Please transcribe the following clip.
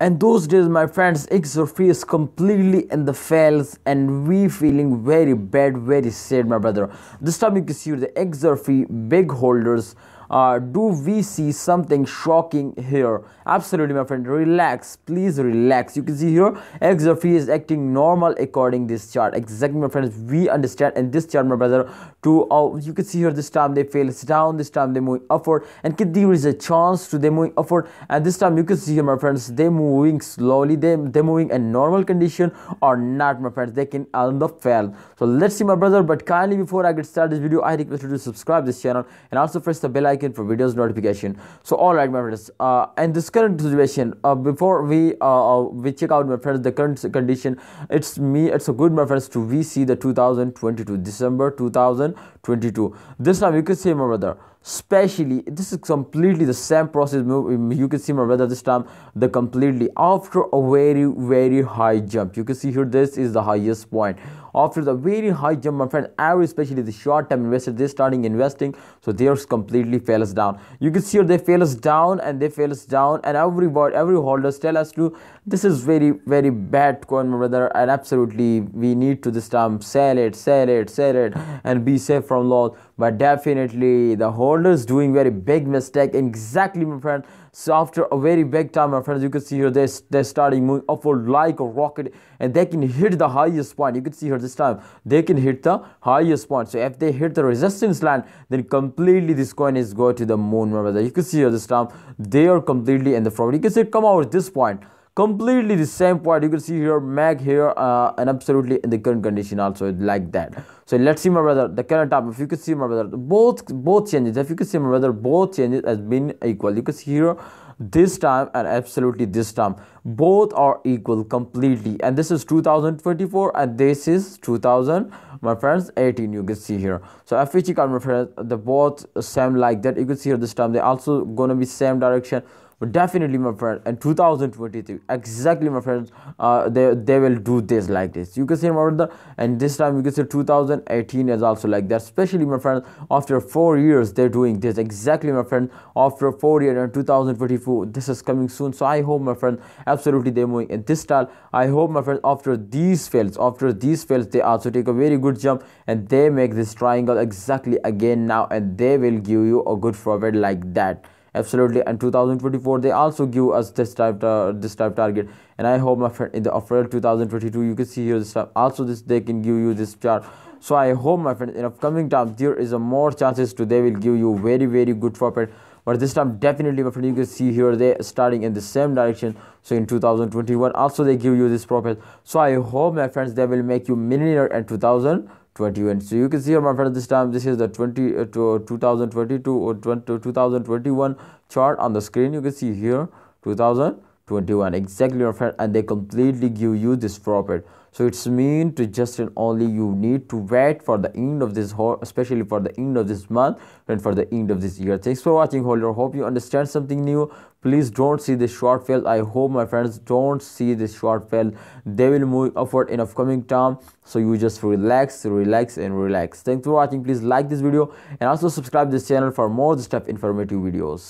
And those days, my friends, Xorfi is completely in the fails and we feeling very bad, very sad, my brother. This time you can see the Xorfi big holders uh, do we see something shocking here absolutely my friend relax please relax you can see here xrp is acting normal according this chart exactly my friends we understand and this chart my brother to uh, you can see here this time they it's down this time they move upward and there is a chance to they moving upward and this time you can see here my friends they moving slowly they they moving in normal condition or not my friends they can on the fail so let's see my brother but kindly before i get started this video i request you to subscribe this channel and also press the bell icon icon for videos notification so all right my friends uh, and this current situation uh, before we uh, uh, we check out my friends the current condition it's me it's a good my friends to we see the 2022 december 2022 this time you can see my brother Especially, this is completely the same process. Um, you can see my brother this time, the completely after a very, very high jump. You can see here, this is the highest point. After the very high jump, my friend, every especially the short term investor, they starting investing. So theirs completely fail us down. You can see here, they fail us down and they fail us down. And every word, every holders tell us to, this is very, very bad coin, my brother. And absolutely, we need to this time sell it, sell it, sell it, and be safe from loss. But definitely, the whole is doing very big mistake exactly my friend so after a very big time my friends you can see here they're, they're starting moving upward like a rocket and they can hit the highest point you can see here this time they can hit the highest point so if they hit the resistance line then completely this coin is going to the moon my brother. you can see here this time they are completely in the profit you can see come out this point completely the same part you can see here mag here uh, and absolutely in the current condition also like that so let's see my brother the current top if you can see my brother both both changes if you can see my brother both changes has been equal you can see here this time and absolutely this time both are equal completely and this is 2024 and this is 2000 my friends 18 you can see here so FHE card my friends the both same like that you can see here this time they also gonna be same direction but definitely my friend in 2023 exactly my friends uh, they they will do this like this you can see remember the and this time you can see 2018 is also like that especially my friend after four years they're doing this exactly my friend after four years and 2024 this is coming soon so i hope my friend absolutely they're moving in this style i hope my friend after these fails after these fails they also take a very good jump and they make this triangle exactly again now and they will give you a good forward like that absolutely and 2024 they also give us this type uh, this type target and i hope my friend in the april 2022 you can see here this time also this they can give you this chart so i hope my friend in upcoming time there is a more chances to they will give you very very good profit but this time definitely my friend you can see here they starting in the same direction so in 2021 also they give you this profit so i hope my friends they will make you millionaire in 2000 21 so you can see here my friend this time this is the 20 uh, to, 2022 or 20, 2021 chart on the screen you can see here 2000 21 exactly your friend and they completely give you this profit so it's mean to just and only you need to wait for the end of this whole especially for the end of this month and for the end of this year thanks for watching holder hope you understand something new please don't see this short fail i hope my friends don't see this short fail they will move upward in upcoming time so you just relax relax and relax thanks for watching please like this video and also subscribe this channel for more stuff informative videos